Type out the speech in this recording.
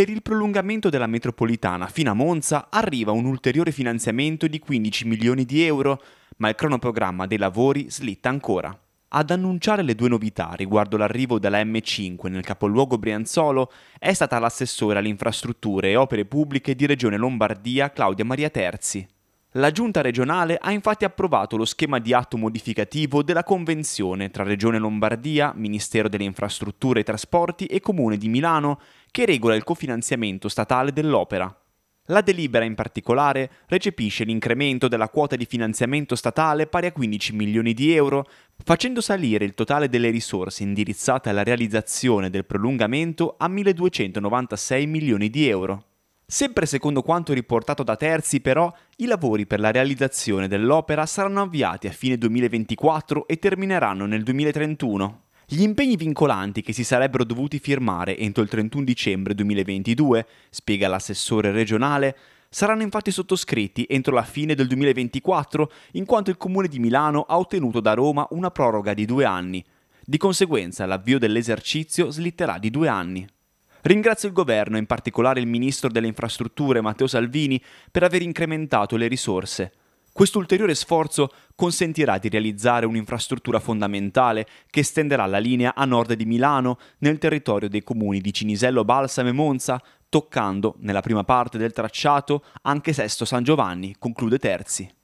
Per il prolungamento della metropolitana fino a Monza arriva un ulteriore finanziamento di 15 milioni di euro, ma il cronoprogramma dei lavori slitta ancora. Ad annunciare le due novità riguardo l'arrivo della M5 nel capoluogo brianzolo è stata l'assessore alle infrastrutture e opere pubbliche di Regione Lombardia Claudia Maria Terzi. La Giunta regionale ha infatti approvato lo schema di atto modificativo della convenzione tra Regione Lombardia, Ministero delle Infrastrutture e Trasporti e Comune di Milano che regola il cofinanziamento statale dell'opera. La delibera in particolare recepisce l'incremento della quota di finanziamento statale pari a 15 milioni di euro, facendo salire il totale delle risorse indirizzate alla realizzazione del prolungamento a 1.296 milioni di euro. Sempre secondo quanto riportato da terzi, però, i lavori per la realizzazione dell'opera saranno avviati a fine 2024 e termineranno nel 2031. Gli impegni vincolanti che si sarebbero dovuti firmare entro il 31 dicembre 2022, spiega l'assessore regionale, saranno infatti sottoscritti entro la fine del 2024, in quanto il Comune di Milano ha ottenuto da Roma una proroga di due anni. Di conseguenza l'avvio dell'esercizio slitterà di due anni. Ringrazio il governo, in particolare il ministro delle infrastrutture Matteo Salvini, per aver incrementato le risorse. Questo ulteriore sforzo consentirà di realizzare un'infrastruttura fondamentale che estenderà la linea a nord di Milano nel territorio dei comuni di Cinisello, Balsamo e Monza, toccando, nella prima parte del tracciato, anche Sesto San Giovanni, conclude Terzi.